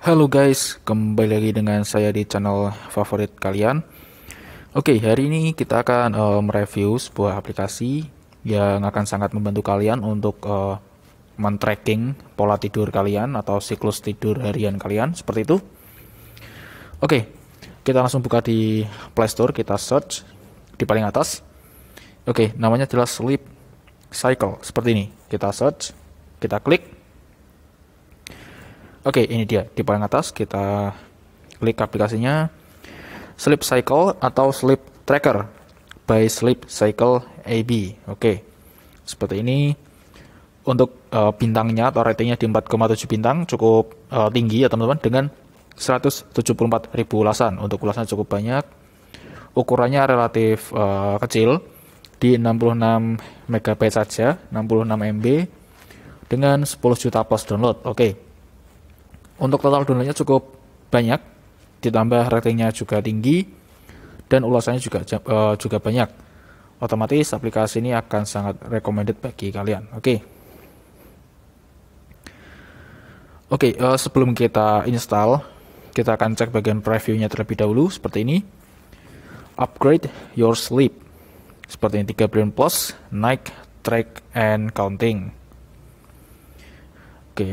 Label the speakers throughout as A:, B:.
A: Halo guys, kembali lagi dengan saya di channel favorit kalian. Oke, hari ini kita akan uh, mereview sebuah aplikasi yang akan sangat membantu kalian untuk uh, men-tracking pola tidur kalian atau siklus tidur harian kalian, seperti itu. Oke, kita langsung buka di Play Store, kita search di paling atas. Oke, namanya jelas Sleep Cycle, seperti ini. Kita search, kita klik. Oke, ini dia. Di paling atas kita klik aplikasinya Sleep Cycle atau Sleep Tracker by Sleep Cycle AB. Oke. Seperti ini untuk uh, bintangnya atau ratingnya di 4,7 bintang cukup uh, tinggi ya teman-teman dengan 174.000 ulasan. Untuk ulasan cukup banyak. Ukurannya relatif uh, kecil di 66 MB saja, 66 MB dengan 10 juta plus download. Oke. Okay. Untuk total downloadnya cukup banyak, ditambah ratingnya juga tinggi, dan ulasannya juga uh, juga banyak. Otomatis aplikasi ini akan sangat recommended bagi kalian. Oke. Okay. Oke, okay, uh, eh, sebelum kita install, kita akan cek bagian previewnya terlebih dahulu seperti ini. Upgrade your sleep. Seperti ini 3 billion plus, Nike, track, and counting. Oke, okay,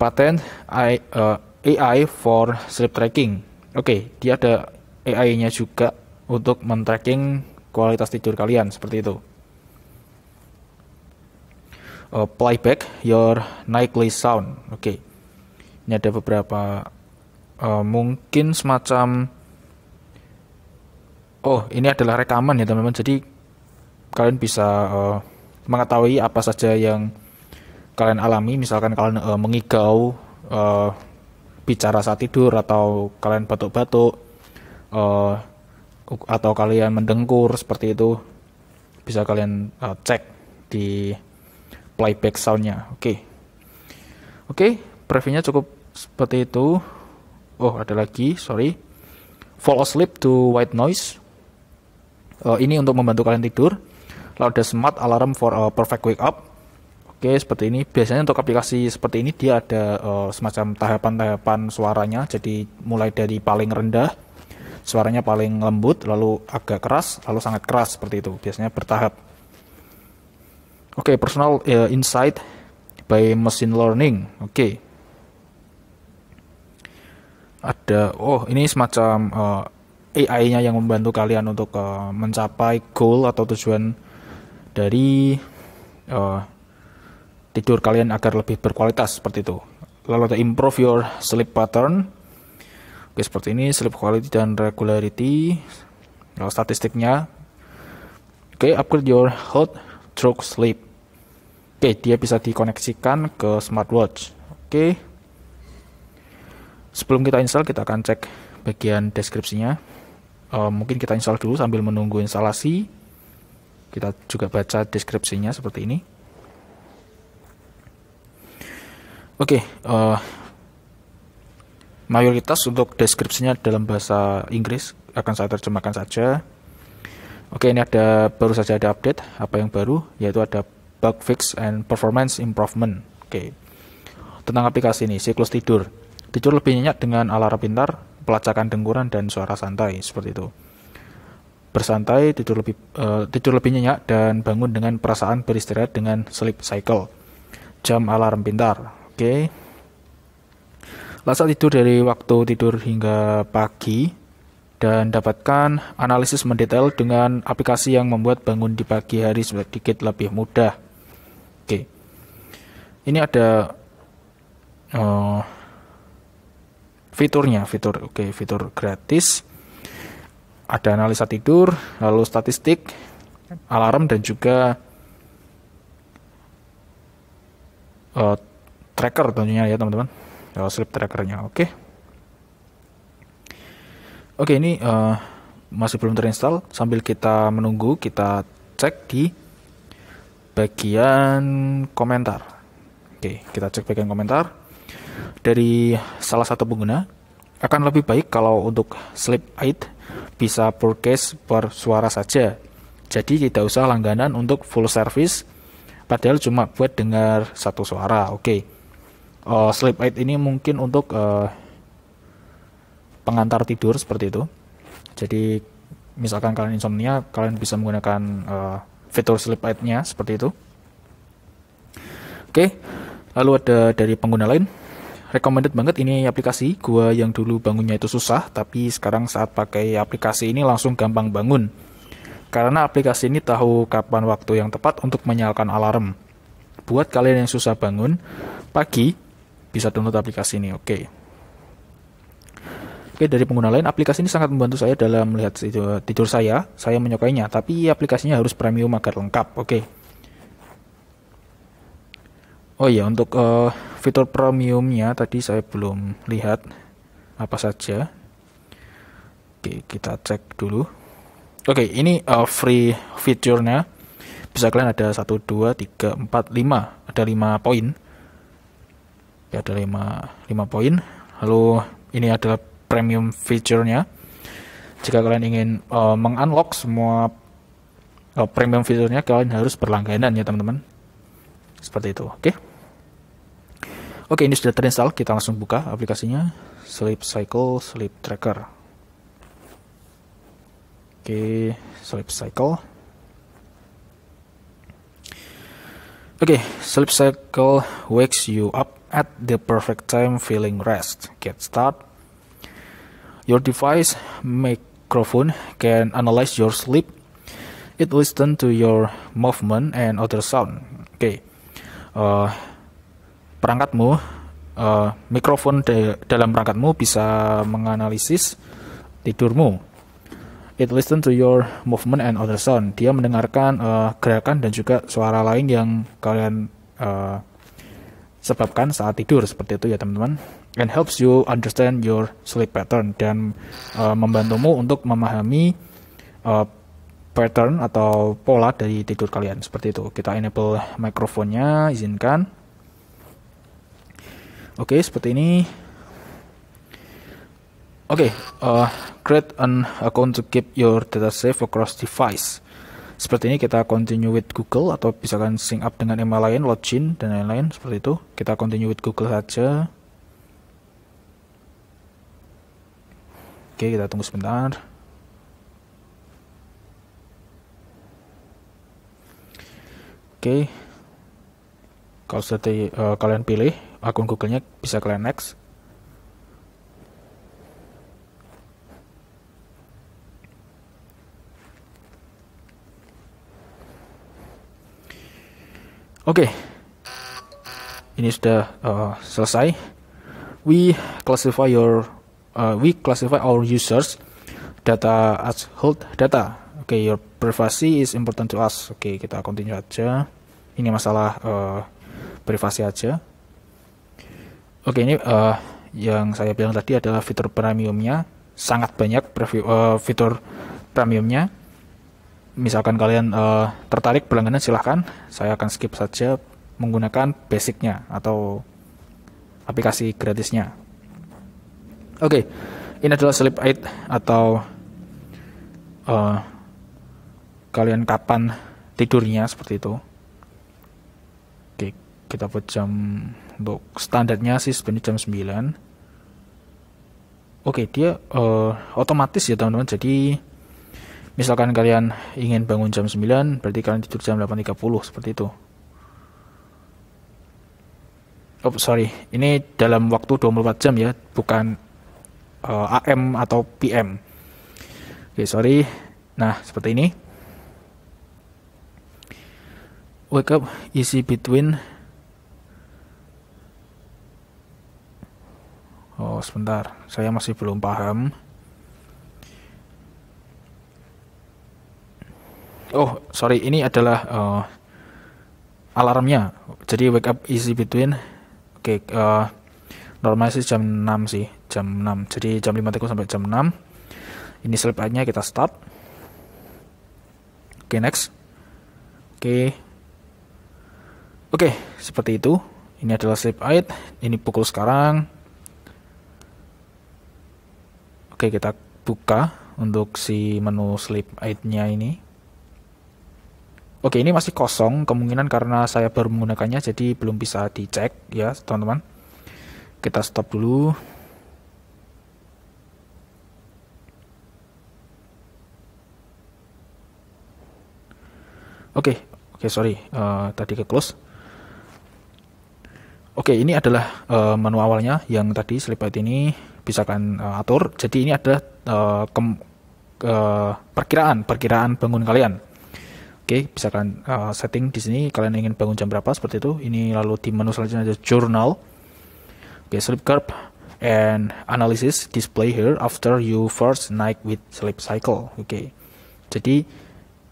A: patent AI, uh, eh, AI for sleep tracking. Oke, okay, dia ada AI-nya juga untuk men-tracking kualitas tidur kalian seperti itu. Uh, playback your nightly sound. Oke. Okay. Ini ada beberapa uh, mungkin semacam Oh, ini adalah rekaman ya teman-teman. Jadi kalian bisa uh, mengetahui apa saja yang kalian alami misalkan kalian uh, mengigau uh, bicara saat tidur atau kalian batuk-batuk uh, atau kalian mendengkur seperti itu bisa kalian uh, cek di playback soundnya oke okay. oke okay, previewnya cukup seperti itu oh ada lagi sorry fall asleep to white noise uh, ini untuk membantu kalian tidur lalu ada smart alarm for a perfect wake up Oke, seperti ini. Biasanya untuk aplikasi seperti ini dia ada uh, semacam tahapan-tahapan suaranya. Jadi mulai dari paling rendah, suaranya paling lembut, lalu agak keras, lalu sangat keras seperti itu. Biasanya bertahap. Oke, personal uh, insight by machine learning. Oke. Ada oh, ini semacam uh, eh, AI-nya yang membantu kalian untuk uh, mencapai goal atau tujuan dari tidur kalian agar lebih berkualitas seperti itu. Lalu ada improve your sleep pattern. Oke, seperti ini sleep quality dan regularity. Lalu statistiknya. Oke, upgrade your health stroke sleep. Oke, dia bisa dikoneksikan ke smartwatch. Oke. Sebelum kita install, kita akan cek bagian deskripsinya. Uh, mungkin kita install dulu sambil menunggu instalasi. Kita juga baca deskripsinya seperti ini. Oke, okay, uh, eh, mayoritas untuk deskripsinya dalam bahasa Inggris akan saya terjemahkan saja. Oke, okay, ini ada baru saja ada update apa yang baru yaitu ada bug fix and performance improvement. Oke. Okay. Tentang aplikasi ini, siklus tidur. Tidur lebih nyenyak dengan alarm pintar, pelacakan dengkuran dan suara santai seperti itu bersantai, tidur lebih uh, tidur lebih nyenyak dan bangun dengan perasaan beristirahat dengan sleep cycle. Jam alarm pintar. Oke. Lasak tidur dari waktu tidur hingga pagi dan dapatkan analisis mendetail dengan aplikasi yang membuat bangun di pagi hari sedikit lebih mudah. Oke. Ini ada uh, fiturnya, fitur oke, fitur gratis. Ada analisa tidur, lalu statistik, alarm dan juga uh, tracker tentunya ya teman-teman uh, sleep trackernya oke okay. oke okay, ini uh, masih belum terinstall sambil kita menunggu kita cek di bagian komentar oke okay, kita cek bagian komentar dari salah satu pengguna akan lebih baik kalau untuk sleep aid bisa per case per suara saja. Jadi tidak usah langganan untuk full service padahal cuma buat dengar satu suara. Oke. Okay uh, sleep aid ini mungkin untuk uh, pengantar tidur seperti itu jadi misalkan kalian insomnia kalian bisa menggunakan uh, fitur sleep aid-nya seperti itu oke okay. lalu ada dari pengguna lain recommended banget ini aplikasi. Gua yang dulu bangunnya itu susah, tapi sekarang saat pakai aplikasi ini langsung gampang bangun. Karena aplikasi ini tahu kapan waktu yang tepat untuk menyalakan alarm. Buat kalian yang susah bangun, pagi bisa download aplikasi ini. Oke. Oke, dari pengguna lain, aplikasi ini sangat membantu saya dalam melihat tidur, tidur saya. Saya menyukainya, tapi aplikasinya harus premium agar lengkap. Oke. Oh iya, untuk uh, fitur premiumnya tadi saya belum lihat apa saja. Oke, kita cek dulu. Oke, ini uh, free fiturnya. Bisa kalian ada 1, 2, 3, 4, 5. Ada 5 poin ya ada 5, 5 poin lalu ini adalah premium feature-nya jika kalian ingin uh, mengunlock semua uh, premium fiturnya kalian harus berlangganan ya teman-teman seperti itu oke okay? oke okay, ini sudah terinstall kita langsung buka aplikasinya sleep cycle sleep tracker oke okay, sleep cycle oke okay, sleep cycle wakes you up at the perfect time feeling rest. Get start. Your device microphone can analyze your sleep. It listen to your movement and other sound. Oke, okay. uh, perangkatmu, uh, mikrofon de- dalam perangkatmu bisa menganalisis tidurmu. It listen to your movement and other sound. Dia mendengarkan uh, gerakan dan juga suara lain yang kalian uh, sebabkan saat tidur seperti itu ya teman-teman and helps you understand your sleep pattern dan uh, membantumu untuk memahami uh, pattern atau pola dari tidur kalian seperti itu kita enable mikrofonnya izinkan oke okay, seperti ini oke okay, uh, eh, create an account to keep your data safe across device seperti ini kita continue with Google atau bisa kan sync up dengan email lain, login dan lain-lain seperti itu. Kita continue with Google saja. Oke, kita tunggu sebentar. Oke. Kalau sudah uh, kalian pilih akun Google-nya bisa kalian next. Oke, okay. ini sudah uh, selesai. We classify your uh, we classify our users data as hold data. Oke, okay, your privacy is important to us. Oke, okay, kita continue aja. Ini masalah uh, privasi aja. Oke, okay, ini uh, yang saya bilang tadi adalah fitur premiumnya sangat banyak preview, uh, fitur premiumnya misalkan kalian uh, tertarik berlangganan silahkan saya akan skip saja menggunakan basicnya atau aplikasi gratisnya oke okay. ini adalah sleep aid atau uh, kalian kapan tidurnya seperti itu oke okay. kita buat jam untuk standarnya sih sebenarnya jam 9 oke okay, dia uh, otomatis ya teman-teman jadi misalkan kalian ingin bangun jam 9 berarti kalian tidur jam 8.30 seperti itu oh sorry ini dalam waktu 24 jam ya bukan uh, eh, AM atau PM oke okay, sorry nah seperti ini wake up easy between oh sebentar saya masih belum paham oh sorry ini adalah uh, alarmnya jadi wake up easy between oke okay, uh, eh, normalnya sih jam 6 sih jam 6 jadi jam 5 5.30 sampai jam 6 ini sleep aja kita start oke okay, next oke okay. oke okay, seperti itu ini adalah sleep aid ini pukul sekarang oke okay, kita buka untuk si menu sleep aid nya ini Oke, ini masih kosong kemungkinan karena saya baru menggunakannya jadi belum bisa dicek ya, teman-teman. Kita stop dulu. Oke, oke sorry, uh, tadi ke close. Oke, ini adalah uh, menu awalnya yang tadi selebat ini bisa kalian uh, atur. Jadi ini adalah uh, ke, uh, perkiraan, perkiraan bangun kalian Oke, okay, bisa kalian uh, setting di sini kalian ingin bangun jam berapa seperti itu. Ini lalu di menu selanjutnya ada journal. Oke, okay, sleep curve and analysis display here after you first night with sleep cycle. Oke. Okay. Jadi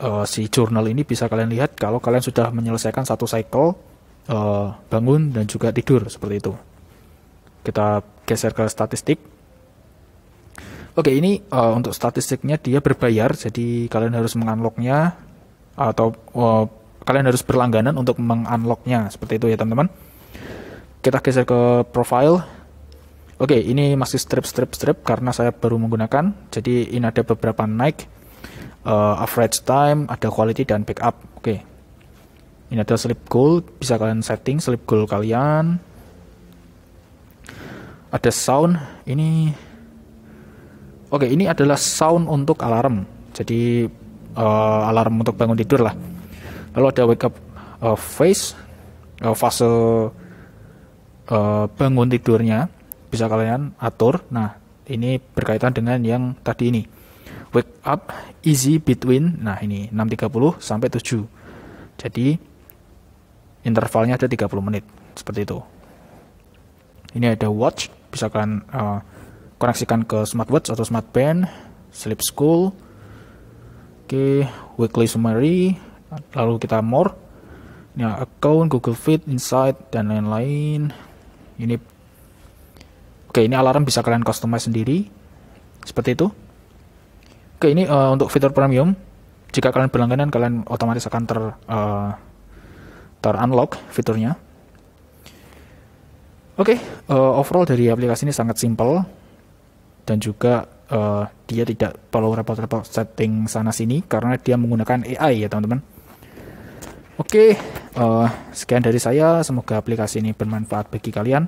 A: uh, si journal ini bisa kalian lihat kalau kalian sudah menyelesaikan satu cycle uh, bangun dan juga tidur seperti itu. Kita geser ke statistik. Oke, ini uh, untuk statistiknya dia berbayar, jadi kalian harus mengunlocknya atau uh, kalian harus berlangganan untuk mengunlocknya seperti itu ya teman-teman kita geser ke profile oke okay, ini masih strip strip strip karena saya baru menggunakan jadi ini ada beberapa naik uh, eh, average time ada quality dan backup oke okay. ini ada sleep goal bisa kalian setting sleep goal kalian ada sound ini oke okay, ini adalah sound untuk alarm jadi uh, alarm untuk bangun tidur lah lalu ada wake up uh, eh, phase uh, eh, fase uh, bangun tidurnya bisa kalian atur nah ini berkaitan dengan yang tadi ini wake up easy between nah ini 6.30 sampai 7 jadi intervalnya ada 30 menit seperti itu ini ada watch bisa kalian uh, koneksikan ke smartwatch atau smartband sleep school Oke, weekly summary, lalu kita more. Ini account, Google Fit, Insight, dan lain-lain. Ini Oke, ini alarm bisa kalian customize sendiri. Seperti itu. Oke, ini uh, untuk fitur premium. Jika kalian berlangganan, kalian otomatis akan ter uh, ter fiturnya. Oke, okay, uh, eh, overall dari aplikasi ini sangat simple dan juga uh, dia tidak perlu repot-repot setting sana sini karena dia menggunakan AI ya teman-teman. Oke, okay, uh, eh, sekian dari saya. Semoga aplikasi ini bermanfaat bagi kalian.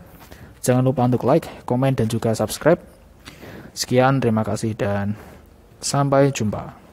A: Jangan lupa untuk like, komen, dan juga subscribe. Sekian, terima kasih, dan sampai jumpa.